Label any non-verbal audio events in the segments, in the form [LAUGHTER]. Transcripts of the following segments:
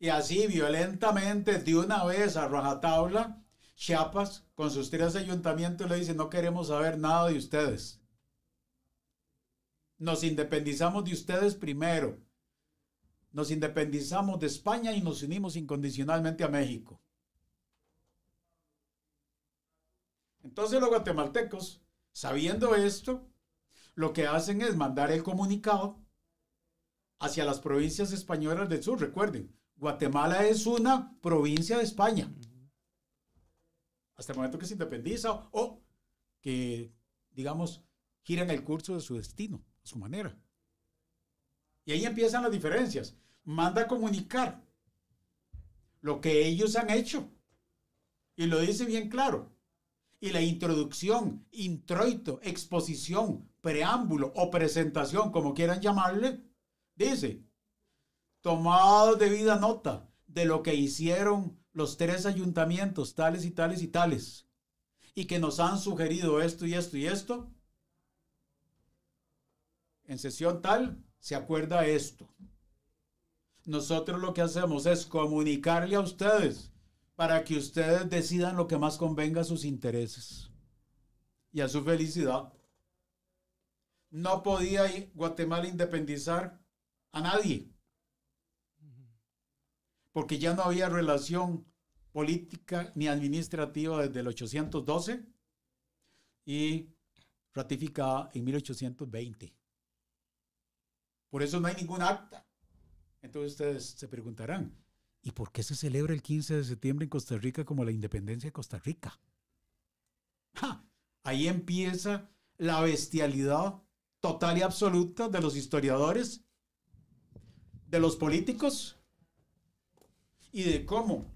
y así violentamente de una vez a rajatabla, Chiapas con sus tres ayuntamientos le dice, no queremos saber nada de ustedes. Nos independizamos de ustedes primero. Nos independizamos de España y nos unimos incondicionalmente a México. Entonces los guatemaltecos, sabiendo esto, lo que hacen es mandar el comunicado hacia las provincias españolas del sur. Recuerden, Guatemala es una provincia de España. Hasta el momento que se independiza o que, digamos, giran el curso de su destino, a su manera. Y ahí empiezan las diferencias. Manda a comunicar lo que ellos han hecho. Y lo dice bien claro. Y la introducción, introito, exposición, preámbulo o presentación, como quieran llamarle, dice, tomado debida nota de lo que hicieron los tres ayuntamientos, tales y tales y tales, y que nos han sugerido esto y esto y esto, en sesión tal se acuerda esto. Nosotros lo que hacemos es comunicarle a ustedes para que ustedes decidan lo que más convenga a sus intereses y a su felicidad. No podía Guatemala independizar a nadie porque ya no había relación política ni administrativa desde el 812 y ratificada en 1820. Por eso no hay ningún acta. Entonces ustedes se preguntarán, ¿y por qué se celebra el 15 de septiembre en Costa Rica como la independencia de Costa Rica? Ahí empieza la bestialidad total y absoluta de los historiadores, de los políticos y de cómo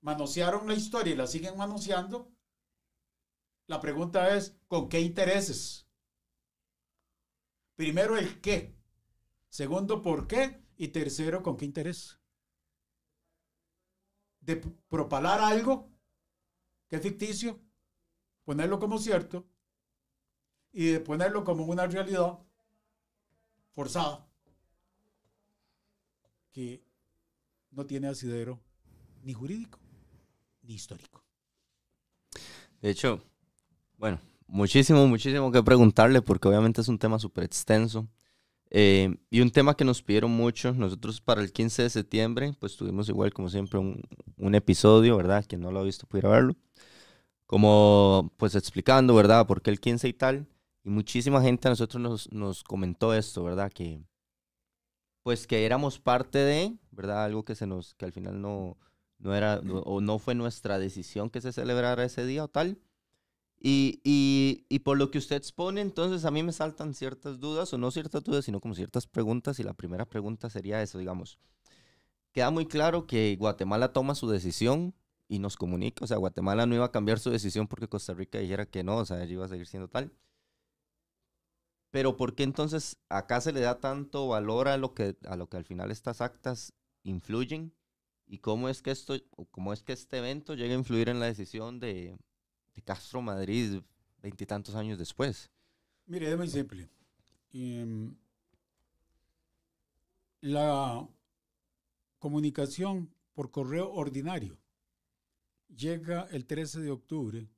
manosearon la historia y la siguen manoseando, la pregunta es, ¿con qué intereses? Primero, el qué. Segundo, ¿por qué? Y tercero, ¿con qué interés? De propalar algo que es ficticio, ponerlo como cierto y de ponerlo como una realidad forzada que no tiene asidero ni jurídico ni histórico. De hecho, bueno, muchísimo, muchísimo que preguntarle porque obviamente es un tema súper extenso. Eh, y un tema que nos pidieron mucho, nosotros para el 15 de septiembre, pues tuvimos igual como siempre un, episodio, ¿verdad? Quien no lo ha visto pudiera verlo. Como pues explicando, ¿verdad? ¿Por qué el 15 y tal? Y muchísima gente a nosotros nos, nos comentó esto, ¿verdad? Que, pues que éramos parte de, ¿verdad? Algo que se nos, que al final no, era, o no fue nuestra decisión que se celebrara ese día o tal. Y, y, por lo que usted expone, entonces a mí me saltan ciertas dudas, o no ciertas dudas, sino como ciertas preguntas, y la primera pregunta sería eso, digamos. Queda muy claro que Guatemala toma su decisión y nos comunica, o sea, Guatemala no iba a cambiar su decisión porque Costa Rica dijera que no, o sea, ella iba a seguir siendo tal. Pero ¿por qué entonces acá se le da tanto valor a lo que, a lo que al final estas actas influyen? ¿Y cómo es que, esto, cómo es que este evento llega a influir en la decisión de, Castro Madrid veintitantos años después? Mire, es muy simple. Em, la comunicación por correo ordinario llega el 13 de octubre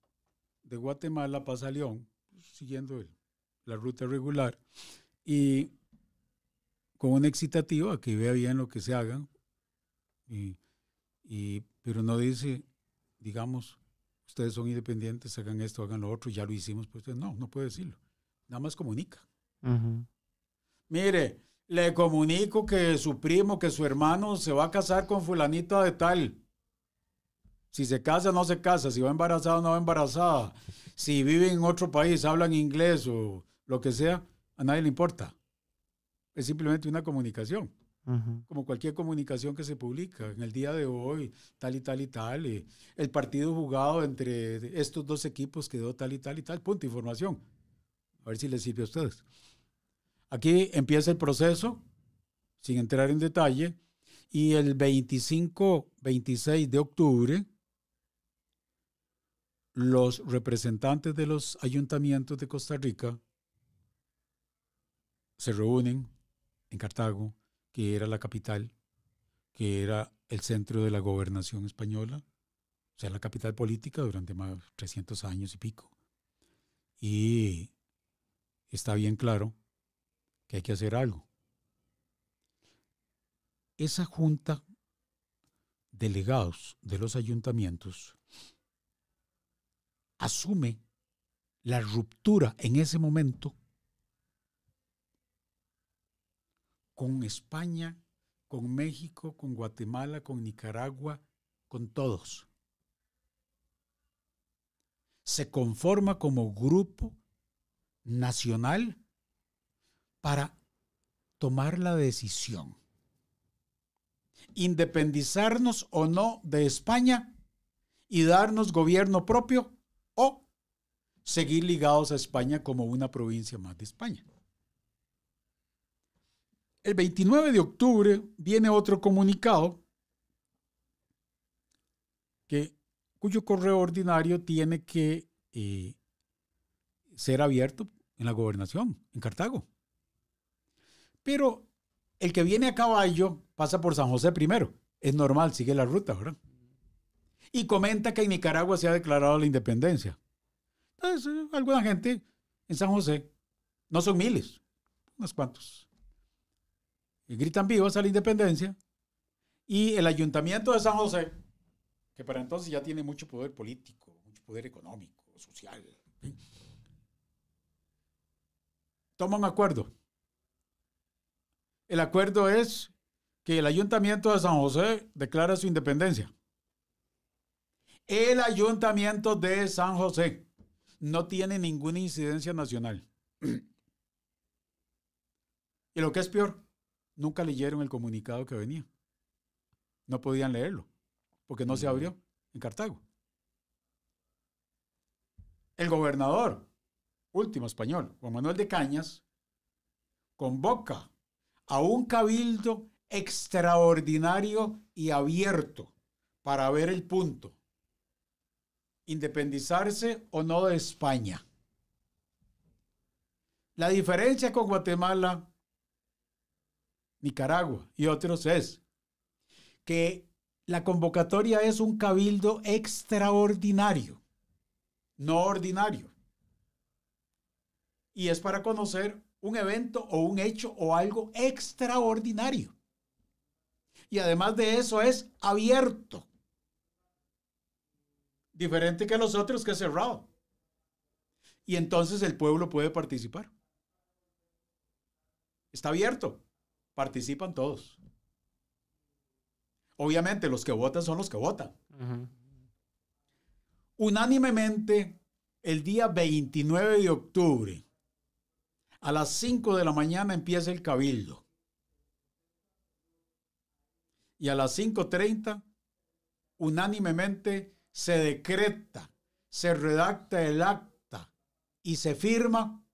de Guatemala, pasa León, siguiendo él la ruta regular, y con una excitativa que vea bien lo que se hagan pero no dice, digamos, ustedes son independientes, hagan esto, hagan lo otro, ya lo hicimos, pues no, no puede decirlo. Nada más comunica. Mire, le comunico que su primo, que su hermano se va a casar con fulanita de tal. Si se casa, no se casa. Si va embarazada, no va embarazada. Si vive en otro país, hablan inglés o lo que sea, a nadie le importa. Es simplemente una comunicación. Como cualquier comunicación que se publica en el día de hoy, tal y tal y tal, eh, el partido jugado entre estos dos equipos quedó tal y tal y tal, punto, información. A ver si les sirve a ustedes. Aquí empieza el proceso, sin entrar en detalle, y el 25, 26 de octubre, los representantes de los ayuntamientos de Costa Rica se reúnen en Cartago, que era la capital, que era el centro de la gobernación española, o sea, la capital política durante más de 300 años y pico. Y está bien claro que hay que hacer algo. Esa junta de delegados de los ayuntamientos asume la ruptura en ese momento con España, con México, con Guatemala, con Nicaragua, con todos. Se conforma como grupo nacional para tomar la decisión. Independizarnos o no de España y darnos gobierno propio o seguir ligados a España como una provincia más de España. El 29 de octubre viene otro comunicado que, cuyo correo ordinario tiene que eh, ser abierto en la gobernación, en Cartago. Pero el que viene a caballo pasa por San José primero. Es normal, sigue la ruta, ¿verdad? Y comenta que en Nicaragua se ha declarado la independencia. Entonces, alguna gente en San José, no son miles, unos cuantos, gritan vivos a la independencia, y el ayuntamiento de San José, que para entonces ya tiene mucho poder político, mucho poder económico, social, toma un acuerdo. El acuerdo es que el ayuntamiento de San José declara su independencia. El ayuntamiento de San José no tiene ninguna incidencia nacional. [CLEARS THROAT] Y lo que es peor, nunca leyeron el comunicado que venía. No podían leerlo, porque no se abrió en Cartago. El gobernador, último español, Juan Manuel de Cañas, convoca a un cabildo extraordinario y abierto para ver el punto. Independizarse o no de España. La diferencia con Guatemala Nicaragua y otros es que la convocatoria es un cabildo extraordinario, no ordinario. Y es para conocer un evento o un hecho o algo extraordinario. Y además de eso es abierto. Diferente que los otros que cerrado. Y entonces el pueblo puede participar. Está abierto participan todos. Obviamente los que votan son los que votan. Unánimemente, el día 29 de octubre, a las 5 de la mañana empieza el cabildo. Y a las 5.30, unánimemente, se decreta, se redacta el acta y se firma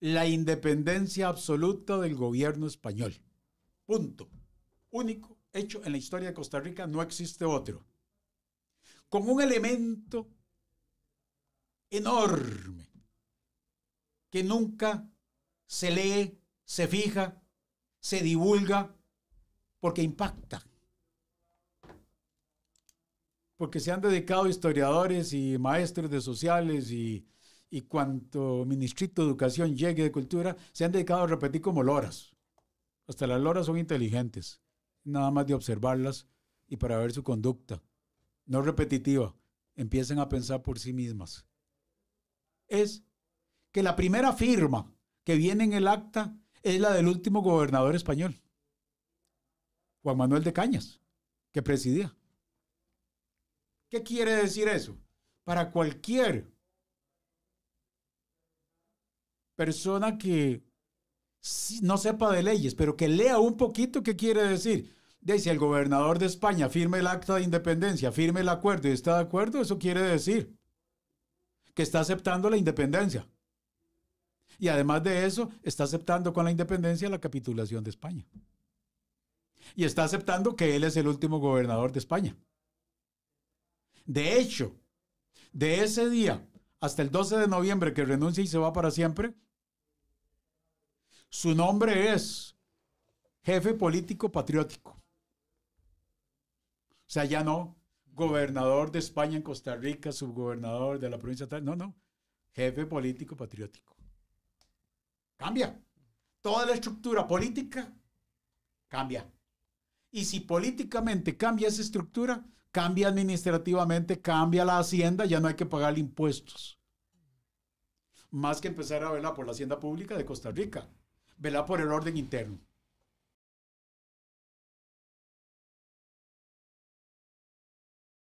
la independencia absoluta del gobierno español. Punto. Único hecho en la historia de Costa Rica, no existe otro. Con un elemento enorme que nunca se lee, se fija, se divulga, porque impacta. Porque se han dedicado historiadores y maestros de sociales y y cuanto ministrito de educación llegue de cultura, se han dedicado a repetir como loras. Hasta las loras son inteligentes, nada más de observarlas y para ver su conducta, no repetitiva, Empiecen a pensar por sí mismas. Es que la primera firma que viene en el acta es la del último gobernador español, Juan Manuel de Cañas, que presidía. ¿Qué quiere decir eso? Para cualquier persona que no sepa de leyes, pero que lea un poquito qué quiere decir. De si el gobernador de España firme el acta de independencia, firme el acuerdo y está de acuerdo, eso quiere decir que está aceptando la independencia. Y además de eso, está aceptando con la independencia la capitulación de España. Y está aceptando que él es el último gobernador de España. De hecho, de ese día hasta el 12 de noviembre que renuncia y se va para siempre, su nombre es jefe político patriótico. O sea, ya no gobernador de España en Costa Rica, subgobernador de la provincia tal, no, no, jefe político patriótico. Cambia. Toda la estructura política cambia. Y si políticamente cambia esa estructura, cambia administrativamente, cambia la hacienda, ya no hay que pagar impuestos. Más que empezar a velar por la hacienda pública de Costa Rica, velar por el orden interno.